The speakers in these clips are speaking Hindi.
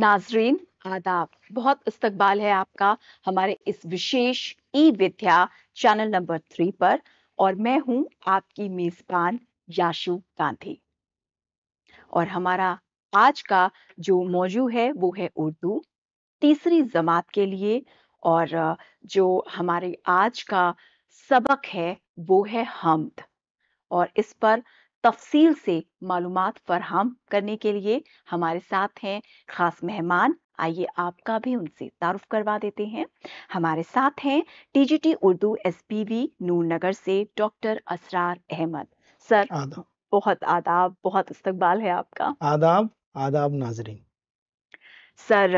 नाजरीन आदाब बहुत इस्तकबाल है आपका हमारे इस विशेष e Vidya channel number three पर और मैं हूं आपकी मेजबान याशु गांधी और हमारा आज का जो मौजू है वो है उर्दू तीसरी जमात के लिए और जो हमारे आज का सबक है वो है हमद और इस पर तफसील से मालूम फरहम करने के लिए हमारे साथ हैं खास मेहमान आइए आपका भी उनसे तारुफ करवा देते हैं हमारे साथ हैं TGT Urdu S P Noor Noornagar से डॉक्टर असरार अहमद सर आदाब बहुत आदाब बहुत इस्तकबाल है आपका आदाब आदाब नाजरीन सर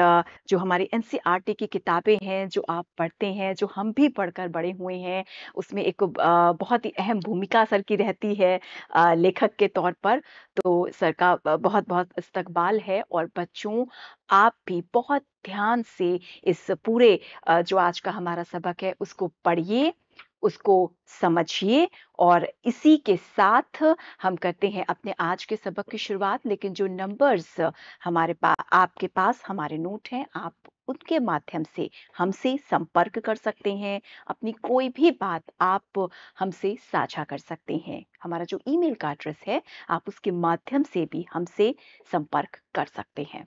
जो हमारी एन e की किताबें हैं जो आप पढ़ते हैं जो हम भी पढ़कर बड़े हुए हैं उसमें एक बहुत ही अहम भूमिका सर की रहती है लेखक के तौर पर तो सर का बहुत बहुत इस्तकबाल है और बच्चों आप भी बहुत ध्यान से इस पूरे जो आज का हमारा सबक है उसको पढ़िए उसको समझिए और इसी के साथ हम करते हैं अपने आज के सबक की शुरुआत लेकिन जो नंबर्स हमारे पास आपके पास हमारे नोट हैं आप उनके माध्यम से हमसे संपर्क कर सकते हैं अपनी कोई भी बात आप हमसे साझा कर सकते हैं हमारा जो ईमेल का एड्रेस है आप उसके माध्यम से भी हमसे संपर्क कर सकते हैं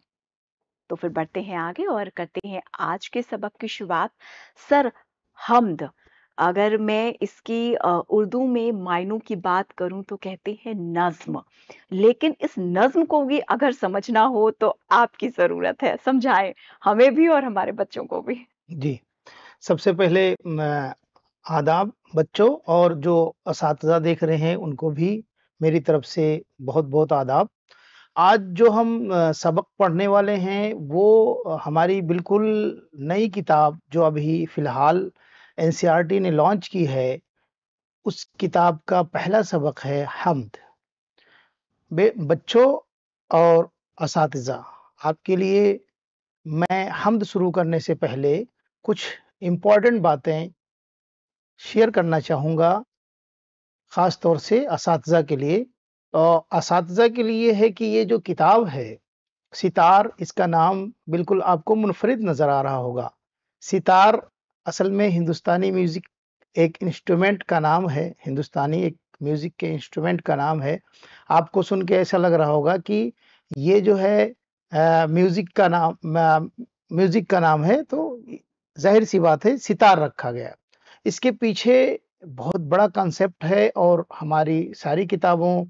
तो फिर बढ़ते हैं आगे और करते हैं आज के सबक की शुरुआत सर हमद अगर मैं इसकी उर्दू में मायनों की बात करूं तो कहते हैं नज्म लेकिन इस नज्म को भी अगर समझना हो तो आपकी ज़रूरत है समझाए हमें भी और हमारे बच्चों को भी जी सबसे पहले आदाब बच्चों और जो इस देख रहे हैं उनको भी मेरी तरफ से बहुत बहुत आदाब आज जो हम सबक पढ़ने वाले हैं वो हमारी बिल्कुल नई किताब जो अभी फ़िलहाल एन ने लॉन्च की है उस किताब का पहला सबक है हमद बच्चों और इस आपके लिए मैं हमद शुरू करने से पहले कुछ इम्पॉर्टेंट बातें शेयर करना चाहूँगा ख़ास तौर से इस के लिए और इस के लिए है कि ये जो किताब है सितार इसका नाम बिल्कुल आपको मुनफरद नज़र आ रहा होगा सितार असल में हिंदुस्तानी म्यूज़िक एक इंस्ट्रूमेंट का नाम है हिंदुस्तानी एक म्यूज़िक के इंस्ट्रूमेंट का नाम है। आपको सुन के ऐसा लग रहा होगा कि ये जो है म्यूज़िक का नाम म्यूज़िक का नाम है तो ज़ाहिर-सी बात है सितार रखा गया। इसके पीछे बहुत बड़ा कंसेप्ट है और हमारी सारी किताबों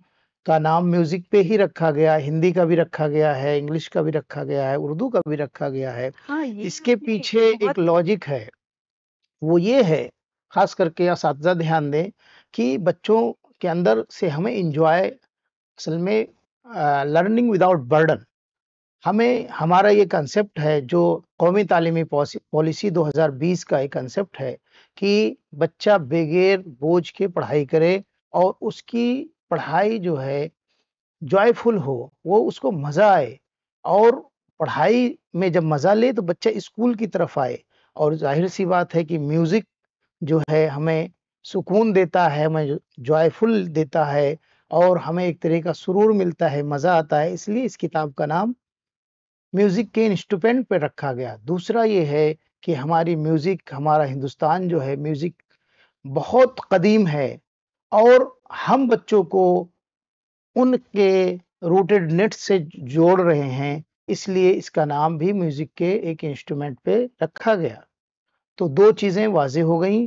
का नाम म्यूज़िक पे ही रखा गया है, हिंदी का भी रखा गया है, इंग्लिश का भी रखा गया है, उर्दू का भी रखा गया है। हाँ, ये इसके पीछे एक लॉजिक है। वो ये है ख़ास करके इस ध्यान दें कि बच्चों के अंदर से हमें इंजॉय असल में लर्निंग विदाउट बर्डन हमें हमारा ये कंसेप्ट है जो कौमी तलीमी पॉलिसी 2020 का एक कंसेप्ट है कि बच्चा बगैर बोझ के पढ़ाई करे और उसकी पढ़ाई जो है जॉयफुल हो वो उसको मज़ा आए और पढ़ाई में जब मज़ा ले तो बच्चा स्कूल की तरफ आए और जाहिर सी बात है कि म्यूज़िक जो है हमें सुकून देता है हमें जॉयफुल देता है और हमें एक तरह का सुरूर मिलता है मज़ा आता है इसलिए इस किताब का नाम म्यूज़िक के इंस्ट्रूमेंट पर रखा गया दूसरा ये है कि हमारी म्यूज़िक हमारा हिंदुस्तान जो है म्यूज़िक बहुत कदीम है और हम बच्चों को उनके रूटेड नेट से जोड़ रहे हैं इसलिए इसका नाम भी म्यूजिक के एक इंस्ट्रूमेंट पे रखा गया तो दो चीज़ें वाजे हो गई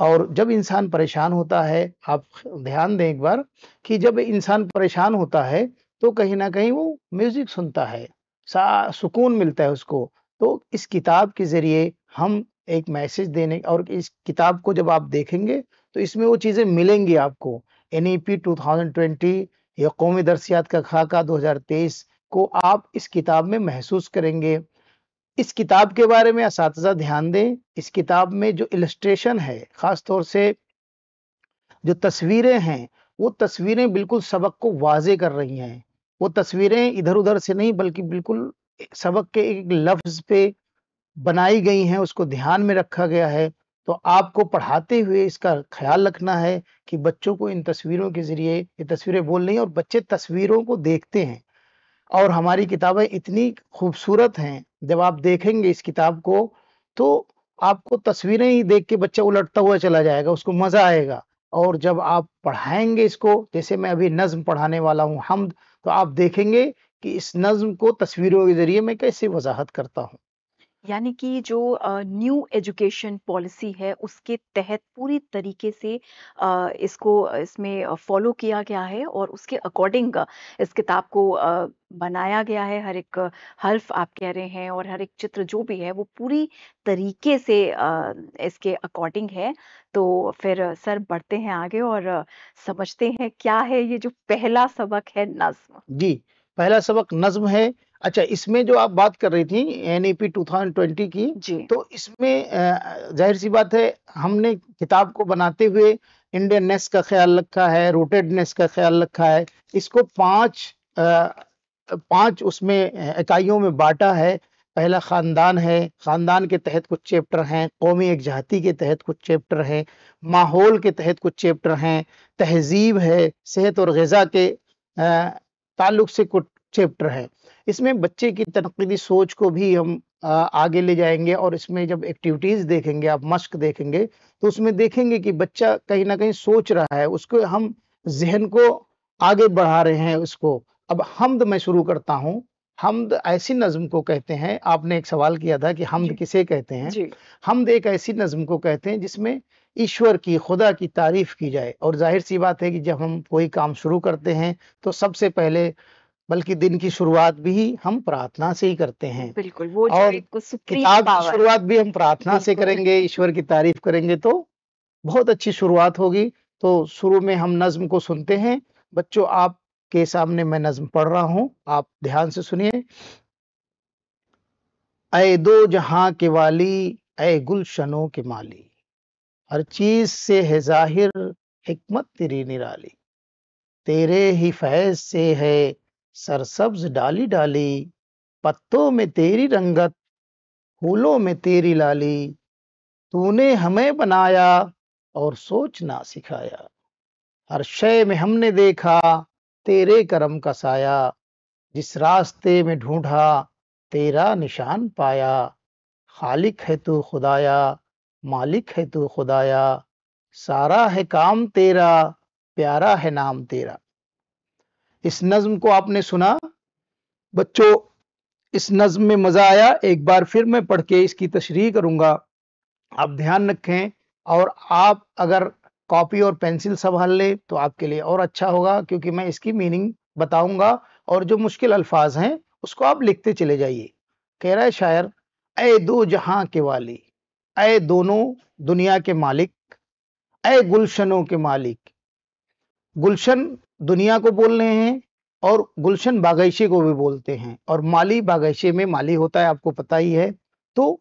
और जब इंसान परेशान होता है आप ध्यान दें एक बार कि जब इंसान परेशान होता है तो कहीं ना कहीं वो म्यूजिक सुनता है सा सुकून मिलता है उसको तो इस किताब के ज़रिए हम एक मैसेज देने और इस किताब को जब आप देखेंगे तो इसमें वो चीज़ें मिलेंगी आपको N E P two thousand twenty या कौमी दरसियात का खाका दो हज़ार तेईस को आप इस किताब में महसूस करेंगे इस किताब के बारे में इस ध्यान दें इस किताब में जो इलस्ट्रेशन है ख़ास तौर से जो तस्वीरें हैं वो तस्वीरें बिल्कुल सबक को वाजे कर रही हैं वो तस्वीरें इधर उधर से नहीं बल्कि बिल्कुल सबक के एक लफ्ज़ पे बनाई गई हैं उसको ध्यान में रखा गया है तो आपको पढ़ाते हुए इसका ख्याल रखना है कि बच्चों को इन तस्वीरों के ज़रिए ये तस्वीरें बोल रही और बच्चे तस्वीरों को देखते हैं और हमारी किताबें इतनी खूबसूरत हैं जब आप देखेंगे इस किताब को तो आपको तस्वीरें ही देख के बच्चा उलटता हुआ चला जाएगा उसको मज़ा आएगा और जब आप पढ़ाएंगे इसको जैसे मैं अभी नज्म पढ़ाने वाला हूँ हमद तो आप देखेंगे कि इस नज्म को तस्वीरों के ज़रिए मैं कैसे वजाहत करता हूँ यानी कि जो न्यू एजुकेशन पॉलिसी है उसके तहत पूरी तरीके से इसको इसमें फॉलो किया गया है और उसके अकॉर्डिंग इस किताब को बनाया गया है हर एक हर्फ आप कह रहे हैं और हर एक चित्र जो भी है वो पूरी तरीके से इसके अकॉर्डिंग है तो फिर सर बढ़ते हैं आगे और समझते हैं क्या है ये जो पहला सबक है नज्म जी पहला सबक नज्म है अच्छा इसमें जो आप बात कर रही थी N P two thousand twenty की तो इसमें जाहिर सी बात है हमने किताब को बनाते हुए इंडियननेस का ख्याल रखा है रोटेडनेस का ख्याल रखा है इसको पांच पांच उसमें इकाइयों में बांटा है पहला ख़ानदान है ख़ानदान के तहत कुछ चैप्टर हैं कौमी एकजहती के तहत कुछ चैप्टर हैं माहौल के तहत कुछ चैप्टर हैं तहजीब है सेहत और गज़ा के ताल्लुक से कुछ चैप्टर हैं इसमें बच्चे की तनकीदी सोच को भी हम आगे ले जाएंगे और इसमें जब एक्टिविटीज़ देखेंगे आप मश्क देखेंगे तो उसमें देखेंगे कि बच्चा कहीं ना कहीं सोच रहा है उसको हम जहन को आगे बढ़ा रहे हैं उसको अब हमद मैं शुरू करता हूँ हमद ऐसी नज्म को कहते हैं आपने एक सवाल किया था कि हमद किसे कहते हैं हमद एक ऐसी नज्म को कहते हैं जिसमें ईश्वर की खुदा की तारीफ की जाए और जाहिर सी बात है कि जब हम कोई काम शुरू करते हैं तो सबसे पहले बल्कि दिन की शुरुआत भी हम प्रार्थना से ही करते हैं बिल्कुल वो और किताब की शुरुआत भी हम प्रार्थना से करेंगे ईश्वर की तारीफ करेंगे तो बहुत अच्छी शुरुआत होगी तो शुरू में हम नज्म को सुनते हैं बच्चों आप के सामने मैं नज्म पढ़ रहा हूं आप ध्यान से सुनिए अय दो जहां के वाली अय गुलशनों के माली हर चीज से है जाहिर हिकमत तेरी निराली तेरे ही फैज से है सरसब्ज डाली डाली पत्तों में तेरी रंगत फूलों में तेरी लाली तूने हमें बनाया और सोचना सिखाया हर शय में हमने देखा तेरे करम का साया जिस रास्ते में ढूंढा तेरा निशान पाया खालिक है तू खुदाया मालिक है तू खुदाया सारा है काम तेरा प्यारा है नाम तेरा इस नज्म को आपने सुना बच्चों इस नज्म में मज़ा आया एक बार फिर मैं पढ़ के इसकी तशरी करूंगा आप ध्यान रखें और आप अगर कॉपी और पेंसिल संभाल ले तो आपके लिए और अच्छा होगा क्योंकि मैं इसकी मीनिंग बताऊंगा और जो मुश्किल अल्फाज हैं उसको आप लिखते चले जाइए कह रहा है शायर ए दो जहां के वाली ए दोनों दुनिया के मालिक ए गुलशनों के मालिक गुलशन दुनिया को बोल रहे हैं और गुलशन बागैशे को भी बोलते हैं और माली बागैशे में माली होता है आपको पता ही है तो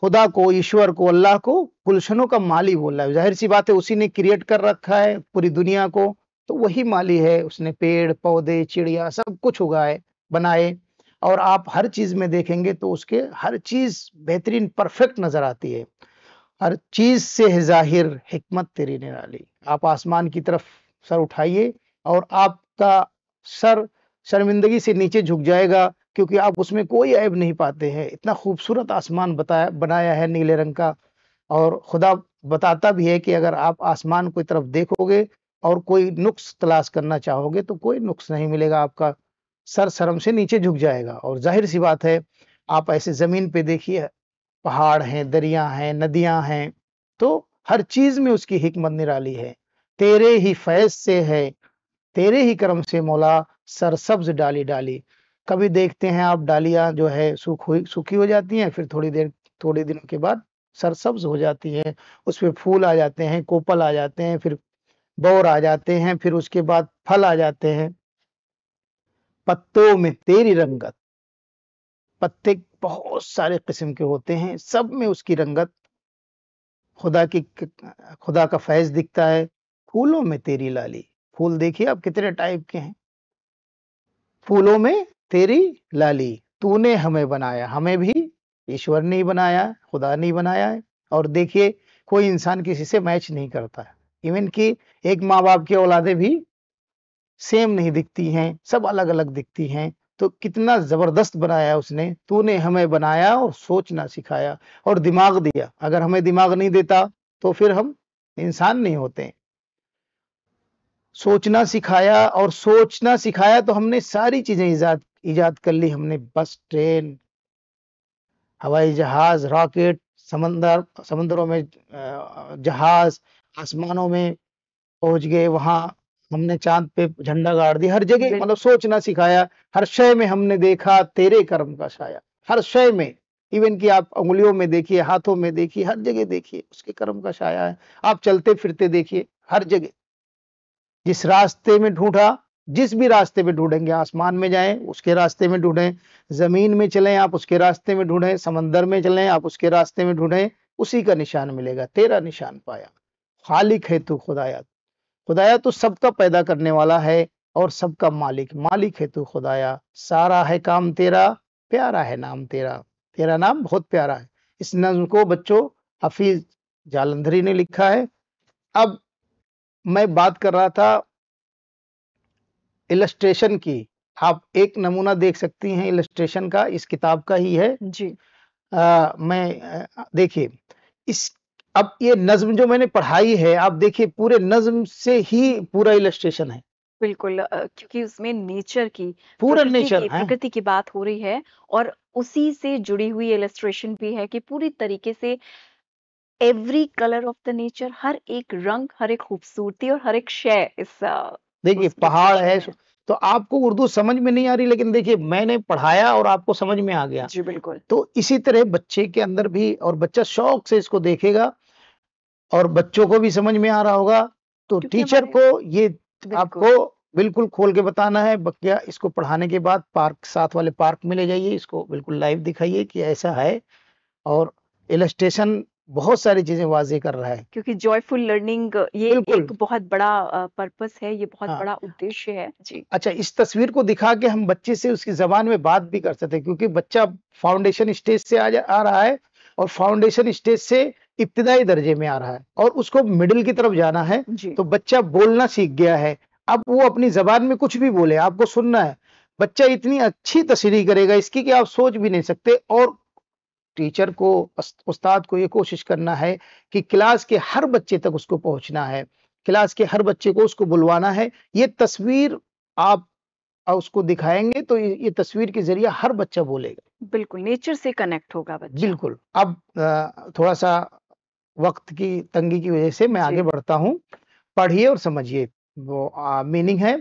खुदा को ईश्वर को अल्लाह को गुलशनों का माली बोल रहा है जाहिर सी बात है उसी ने क्रिएट कर रखा है पूरी दुनिया को तो वही माली है उसने पेड़ पौधे चिड़िया सब कुछ उगाए बनाए और आप हर चीज में देखेंगे तो उसके हर चीज बेहतरीन परफेक्ट नजर आती है हर चीज से है जाहिर हिकमत तेरी निराली आप आसमान की तरफ सर उठाइए और आपका सर शर्मिंदगी से नीचे झुक जाएगा क्योंकि आप उसमें कोई ऐब नहीं पाते हैं इतना खूबसूरत आसमान बताया बनाया है नीले रंग का और खुदा बताता भी है कि अगर आप आसमान की तरफ देखोगे और कोई नुक्स तलाश करना चाहोगे तो कोई नुक्स नहीं मिलेगा आपका सर शर्म से नीचे झुक जाएगा और जाहिर सी बात है आप ऐसे ज़मीन पे देखिए पहाड़ हैं दरिया हैं नदियां हैं तो हर चीज़ में उसकी हिकमत निराली है तेरे ही फैज से है तेरे ही कर्म से मौला सरसब्ज डाली डाली कभी देखते हैं आप डालियां जो है सूख हुई सूखी हो जाती हैं फिर थोड़ी देर थोड़े दिनों के बाद सरसब्ज हो जाती है उस पर फूल आ जाते हैं कोपल आ जाते हैं फिर बौर आ जाते हैं फिर उसके बाद फल आ जाते हैं पत्तों में तेरी रंगत पत्ते बहुत सारे किस्म के होते हैं सब में उसकी रंगत खुदा की खुदा का फैज दिखता है फूलों में तेरी लाली फूल देखिए आप कितने टाइप के हैं फूलों में तेरी लाली तूने हमें बनाया हमें भी ईश्वर ने ही बनाया खुदा ने ही बनाया है और देखिए कोई इंसान किसी से मैच नहीं करता इवन कि एक माँ बाप की औलादे भी सेम नहीं दिखती हैं सब अलग अलग दिखती हैं तो कितना जबरदस्त बनाया उसने तूने हमें बनाया और सोचना सिखाया और दिमाग दिया अगर हमें दिमाग नहीं देता तो फिर हम इंसान नहीं होते सोचना सिखाया और सोचना सिखाया तो हमने सारी चीजें ईजाद ईजाद कर ली हमने बस ट्रेन हवाई जहाज रॉकेट समंदर समंदरों में जहाज आसमानों में पहुंच गए वहां हमने चांद पे झंडा गाड़ दिया हर जगह मतलब सोचना सिखाया हर शय में हमने देखा तेरे कर्म का छाया हर शय में इवन कि आप उंगलियों में देखिए हाथों में देखिए हर जगह देखिए उसके कर्म का छाया है आप चलते फिरते देखिए हर जगह जिस रास्ते में ढूंढा जिस भी रास्ते में ढूंढेंगे आसमान में जाएं उसके रास्ते में ढूंढें ज़मीन में चलें आप उसके रास्ते में ढूंढें समंदर में चलें आप उसके रास्ते में ढूंढें उसी का निशान मिलेगा तेरा निशान पाया खालिक है तू खुदाया खुदाया तो सबका पैदा करने वाला है और सबका मालिक मालिक है तू खुदाया सारा है काम तेरा प्यारा है नाम तेरा तेरा नाम बहुत प्यारा है इस नज्म को बच्चों हफीज जालंधरी ने लिखा है अब मैं बात कर रहा था इलस्ट्रेशन की आप एक नमूना देख सकती हैं इलस्ट्रेशन का इस किताब का ही है जी आ, मैं देखिए इस अब ये नज्म जो मैंने पढ़ाई है आप देखिए पूरे नज्म से ही पूरा इलस्ट्रेशन है बिल्कुल क्योंकि उसमें नेचर की पूरा नेचर हाँ। प्रकृति की बात हो रही है और उसी से जुड़ी हुई इलस्ट्रेशन भी है कि पूरी तरीके से every colour of the nature हर एक रंग हर एक खूबसूरती और हर एक शय इस देखिए पहाड़ है तो आपको उर्दू समझ में नहीं आ रही लेकिन देखिए मैंने पढ़ाया और आपको समझ में आ गया जी बिल्कुल तो इसी तरह बच्चे के अंदर भी और बच्चा शौक से इसको देखेगा और बच्चों को भी समझ में आ रहा होगा तो टीचर को ये आपको बिल्कुल खोल के बताना है बकिया इसको पढ़ाने के बाद पार्क साथ वाले पार्क में ले जाइए इसको बिल्कुल लाइव दिखाइए कि ऐसा है और इलेस्टेशन बहुत सारी चीजें वाजे कर रहा है क्योंकि जॉयफुल लर्निंग ये एक बहुत बड़ा पर्पस है ये बहुत हाँ, बड़ा उद्देश्य है जी अच्छा इस तस्वीर को दिखा के हम बच्चे से उसकी जबान में बात भी कर सकते हैं क्योंकि बच्चा फाउंडेशन स्टेज से आ, आ रहा है और फाउंडेशन स्टेज से इब्तदाई दर्जे में आ रहा है और उसको मिडिल की तरफ जाना है तो बच्चा बोलना सीख गया है अब वो अपनी जबान में कुछ भी बोले आपको सुनना है बच्चा इतनी अच्छी तस्वीर करेगा इसकी कि आप सोच भी नहीं सकते और टीचर को उस्ताद को ये कोशिश करना है कि क्लास के हर बच्चे तक उसको पहुंचना है क्लास के हर बच्चे को उसको बुलवाना है ये तस्वीर आप उसको दिखाएंगे तो ये तस्वीर के जरिए हर बच्चा बोलेगा बिल्कुल नेचर से कनेक्ट होगा बच्चा बिल्कुल अब थोड़ा सा वक्त की तंगी की वजह से मैं आगे बढ़ता हूँ पढ़िए और समझिए वो मीनिंग है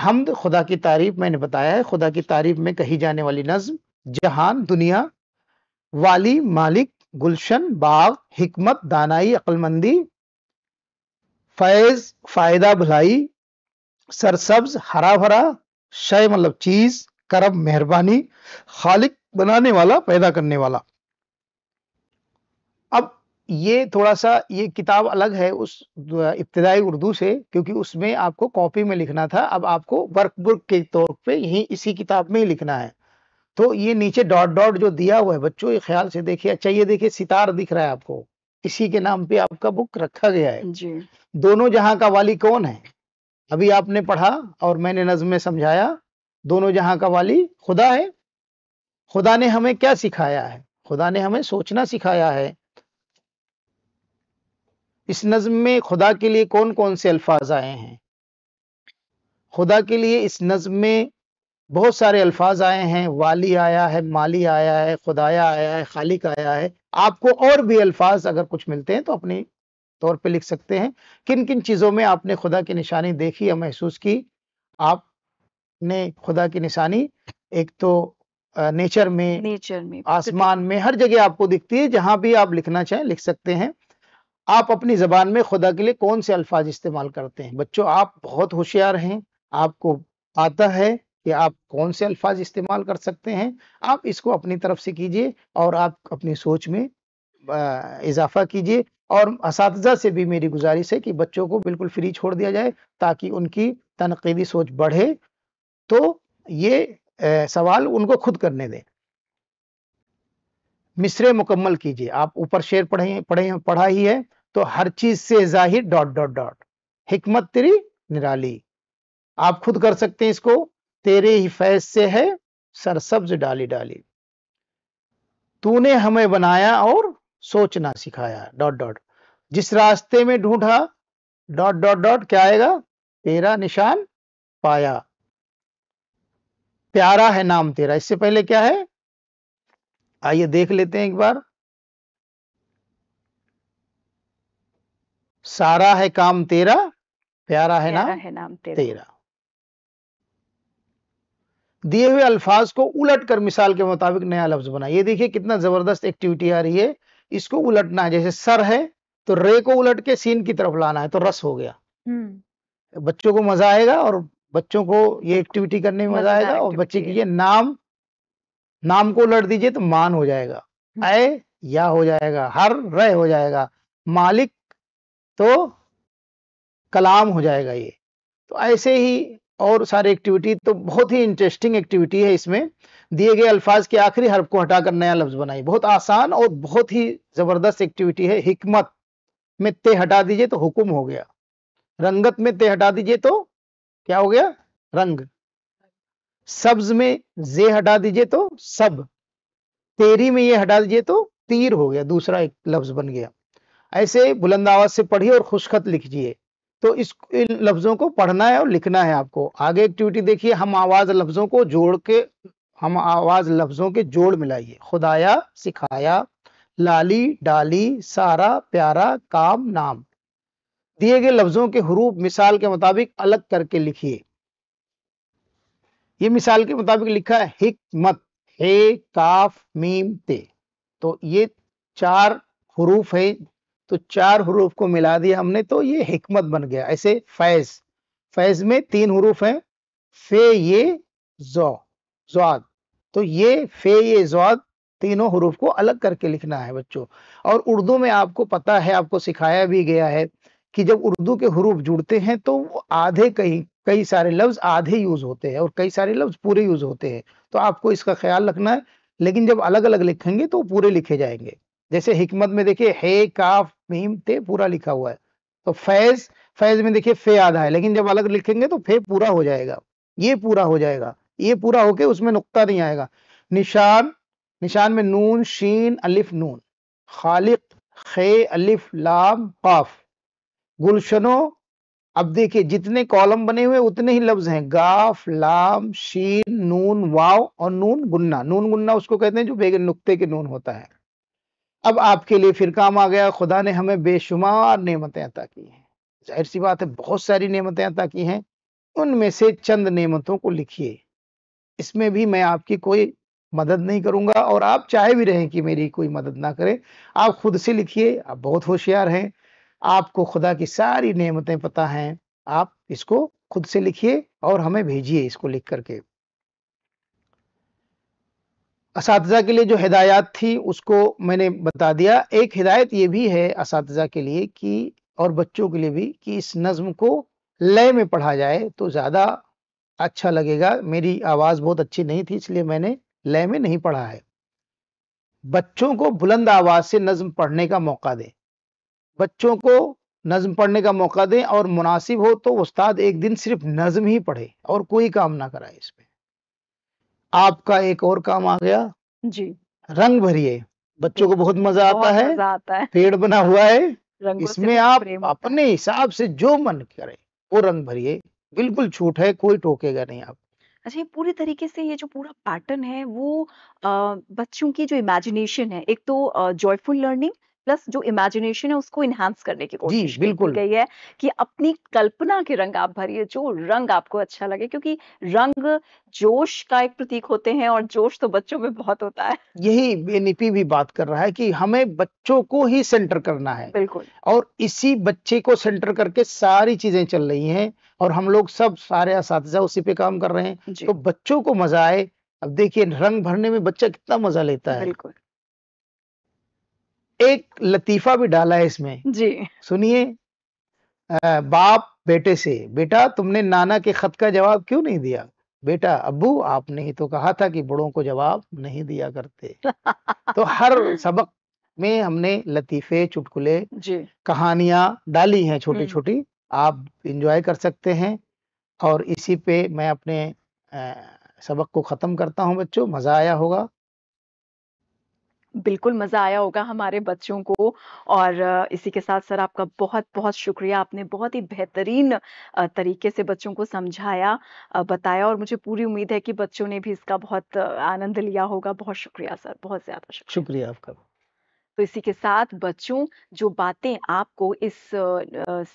हमद खुदा की तारीफ मैंने बताया है खुदा की तारीफ में कही जाने वाली नज्म जहान दुनिया वाली मालिक गुलशन बाग हिकमत दानाई अक्लमंदी फैज फायदा भलाई सरसब्ज हरा भरा शय मतलब चीज करम मेहरबानी खालिक बनाने वाला पैदा करने वाला अब ये थोड़ा सा ये किताब अलग है उस इब्तदाई उर्दू से क्योंकि उसमें आपको कॉपी में लिखना था अब आपको वर्कबुक के तौर पे यही इसी किताब में ही लिखना है तो ये नीचे डॉट डॉट जो दिया हुआ है बच्चों ये ख्याल से देखिए अच्छा ये देखिए सितार दिख रहा है आपको इसी के नाम पे आपका बुक रखा गया है जी। दोनों जहां का वाली कौन है अभी आपने पढ़ा और मैंने नज्म में समझाया दोनों जहां का वाली खुदा है खुदा ने हमें क्या सिखाया है खुदा ने हमें सोचना सिखाया है इस नज्म में खुदा के लिए कौन कौन से अल्फाज आए हैं खुदा के लिए इस नज्म में बहुत सारे अल्फाज आए हैं वाली आया है माली आया है खुदाया आया है खालिक आया है आपको और भी अल्फाज अगर कुछ मिलते हैं तो अपने तौर पे लिख सकते हैं किन किन चीज़ों में आपने खुदा की निशानी देखी या महसूस की आपने खुदा की निशानी एक तो नेचर में नेचर में आसमान में हर जगह आपको दिखती है जहां भी आप लिखना चाहें लिख सकते हैं आप अपनी जबान में खुदा के लिए कौन से अल्फाज इस्तेमाल करते हैं बच्चों आप बहुत होशियार हैं आपको आता है कि आप कौन से अल्फाज इस्तेमाल कर सकते हैं आप इसको अपनी तरफ से कीजिए और आप अपनी सोच में इजाफा कीजिए और इस से भी मेरी गुजारिश है कि बच्चों को बिल्कुल फ्री छोड़ दिया जाए ताकि उनकी तनकीदी सोच बढ़े तो ये सवाल उनको खुद करने दें मिसरे मुकम्मल कीजिए आप ऊपर शेर पढ़े पढ़े पढ़ा ही है तो हर चीज से जाहिर डॉट डॉट डॉट हिकमत तेरी निराली आप खुद कर सकते हैं इसको तेरे ही फैज से है सरसब्ज डाली डाली तूने हमें बनाया और सोचना सिखाया डॉट डॉट जिस रास्ते में ढूंढा डॉट डॉट डॉट क्या आएगा तेरा निशान पाया प्यारा है नाम तेरा इससे पहले क्या है आइए देख लेते हैं एक बार सारा है काम तेरा प्यारा है नाम है नाम तेरा, तेरा। दिए हुए अल्फाज को उलट कर मिसाल के मुताबिक नया लफ्ज बना ये देखिए कितना जबरदस्त एक्टिविटी आ रही है इसको उलटना है जैसे सर है तो रे को उलट के सीन की तरफ लाना है तो रस हो गया हम्म। बच्चों को मजा आएगा और बच्चों को ये एक्टिविटी करने में मजा आएगा और बच्चे के लिए नाम नाम को उलट दीजिए तो मान हो जाएगा अय हम्म। या हो जाएगा हर रय हो जाएगा मालिक तो कलाम हो जाएगा ये तो ऐसे ही और सारे एक्टिविटी तो बहुत ही इंटरेस्टिंग एक्टिविटी है इसमें दिए गए अल्फाज के आखिरी हर्फ को हटाकर नया लफ्ज बनाइए बहुत आसान और बहुत ही जबरदस्त एक्टिविटी है हिकमत में ते हटा दीजिए तो हुक्म हो गया रंगत में ते हटा दीजिए तो क्या हो गया रंग सब्ज में जे हटा दीजिए तो सब तेरी में ये हटा दीजिए तो तीर हो गया दूसरा एक लफ्ज बन गया ऐसे बुलंद आवाज से पढ़िए और खुशखत लिखिए तो इस इन लफ्ज़ों को पढ़ना है और लिखना है आपको आगे एक्टिविटी देखिए हम आवाज़ लफ्ज़ों को जोड़ के हम आवाज़ लफ्ज़ों के जोड़ मिलाइए खुदाया सिखाया लाली डाली सारा प्यारा काम नाम दिए गए लफ्ज़ों के हरूप मिसाल के मुताबिक अलग करके लिखिए ये मिसाल के मुताबिक लिखा है हिकमत हे काफ मीम ते तो ये चार हरूफ है तो चार हरूफ को मिला दिया हमने तो ये हिकमत बन गया ऐसे फैज फैज में तीन हरूफ हैं फे ये जो जोद तो ये फे ये जोद तीनों हरूफ को अलग करके लिखना है बच्चों और उर्दू में आपको पता है आपको सिखाया भी गया है कि जब उर्दू के हरूफ जुड़ते हैं तो वो आधे कहीं कई सारे लफ्ज आधे यूज होते हैं और कई सारे लफ्ज पूरे यूज होते हैं तो आपको इसका ख्याल रखना है लेकिन जब अलग अलग लिखेंगे तो पूरे लिखे जाएंगे जैसे हिकमत में देखिए हे काफ मीम ते पूरा लिखा हुआ है तो फैज फैज में देखिए फे आधा है लेकिन जब अलग लिखेंगे तो फे पूरा हो जाएगा ये पूरा हो जाएगा ये पूरा होके उसमें नुकता नहीं आएगा निशान निशान में नून शीन अलिफ नून खालिक खे अलिफ लाम काफ गुलशनो अब देखिए जितने कॉलम बने हुए उतने ही लफ्ज हैं गाफ लाम शीन नून वाव और नून गुन्ना नून गुन्ना उसको कहते हैं जो बेगन नुक्ते के नून होता है अब आपके लिए फिर काम आ गया खुदा ने हमें बेशुमार नेमतें अता की हैं जाहिर सी बात है बहुत सारी नेमतें अता की हैं उनमें से चंद नेमतों को लिखिए इसमें भी मैं आपकी कोई मदद नहीं करूंगा और आप चाहे भी रहें कि मेरी कोई मदद ना करें आप खुद से लिखिए आप बहुत होशियार हैं आपको खुदा की सारी नेमतें पता हैं आप इसको खुद से लिखिए और हमें भेजिए इसको लिख करके इस के लिए जो हिदायत थी उसको मैंने बता दिया एक हिदायत ये भी है इस के लिए कि और बच्चों के लिए भी कि इस नज़म को लय में पढ़ा जाए तो ज़्यादा अच्छा लगेगा मेरी आवाज़ बहुत अच्छी नहीं थी इसलिए मैंने लय में नहीं पढ़ा है बच्चों को बुलंद आवाज़ से नज़म पढ़ने का मौका दें बच्चों को नज़म पढ़ने का मौका दें और मुनासिब हो तो उस्ताद एक दिन सिर्फ नज़म ही पढ़े और कोई काम ना कराए इसमें आपका एक और काम आ गया जी रंग भरिए बच्चों को बहुत मजा आता है मजा आता है पेड़ बना हुआ है इसमें आप अपने हिसाब से जो मन करे वो रंग भरिए बिल्कुल छूट है कोई टोकेगा नहीं आप अच्छा ये पूरी तरीके से ये जो पूरा पैटर्न है वो आ, बच्चों की जो इमेजिनेशन है एक तो जॉयफुल लर्निंग प्लस जो इमेजिनेशन है उसको एनहांस करने की कोशिश बिल्कुल गई है कि अपनी कल्पना के रंग आप भरिए जो रंग आपको अच्छा लगे क्योंकि रंग जोश का एक प्रतीक होते हैं और जोश तो बच्चों में बहुत होता है यही एनईपी भी बात कर रहा है कि हमें बच्चों को ही सेंटर करना है बिल्कुल और इसी बच्चे को सेंटर करके सारी चीजें चल रही हैं और हम लोग सब सारे उसी पे काम कर रहे हैं तो बच्चों को मजा आए अब देखिए रंग भरने में बच्चा कितना मजा लेता है बिल्कुल एक लतीफा भी डाला है इसमें जी सुनिए बाप बेटे से बेटा तुमने नाना के खत का जवाब क्यों नहीं दिया बेटा अबू आपने ही तो कहा था कि बड़ों को जवाब नहीं दिया करते तो हर सबक में हमने लतीफे चुटकुले कहानियां डाली हैं छोटी हम्म। छोटी आप इंजॉय कर सकते हैं और इसी पे मैं अपने सबक को ख़त्म करता हूं बच्चों मज़ा आया होगा बिल्कुल मज़ा आया होगा हमारे बच्चों को और इसी के साथ सर आपका बहुत-बहुत शुक्रिया। आपने बहुत ही बेहतरीन तरीके से बच्चों को समझाया बताया और मुझे पूरी उम्मीद है कि बच्चों ने भी इसका बहुत आनंद लिया होगा। बहुत शुक्रिया सर, बहुत ज़्यादा शुक्रिया। शुक्रिया आपका। तो इसी के साथ बच्चों जो बातें आपको इस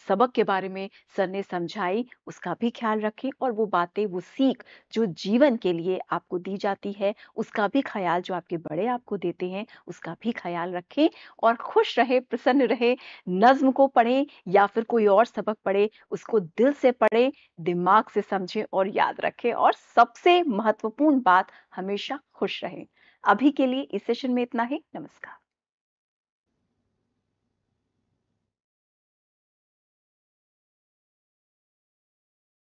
सबक के बारे में सर ने समझाई उसका भी ख्याल रखें और वो बातें वो सीख जो जीवन के लिए आपको दी जाती है उसका भी ख्याल जो आपके बड़े आपको देते हैं उसका भी ख्याल रखें और खुश रहे प्रसन्न रहे नज्म को पढ़ें या फिर कोई और सबक पढ़े उसको दिल से पढ़े दिमाग से समझें और याद रखें और सबसे महत्वपूर्ण बात हमेशा खुश रहें अभी के लिए इस सेशन में इतना ही नमस्कार